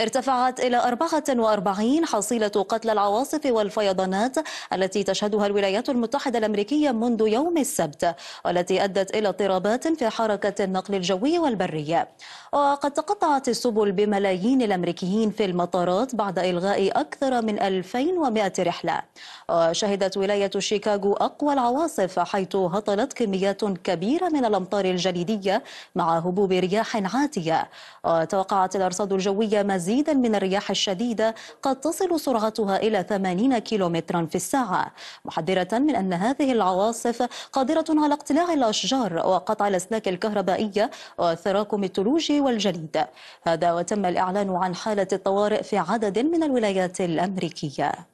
ارتفعت إلى 44 حصيلة قتلى العواصف والفيضانات التي تشهدها الولايات المتحدة الأمريكية منذ يوم السبت والتي أدت إلى اضطرابات في حركة النقل الجوي والبري وقد تقطعت السبل بملايين الأمريكيين في المطارات بعد إلغاء أكثر من 2100 رحلة وشهدت ولاية شيكاغو أقوى العواصف حيث هطلت كميات كبيرة من الأمطار الجليدية مع هبوب رياح عاتية وتوقعت الأرصاد الجوية مزيد مزيدا من الرياح الشديدة قد تصل سرعتها إلى 80 كيلومترا في الساعة محذرة من أن هذه العواصف قادرة على اقتلاع الأشجار وقطع الأسلاك الكهربائية وتراكم الثلوج والجليد هذا وتم الإعلان عن حالة الطوارئ في عدد من الولايات الأمريكية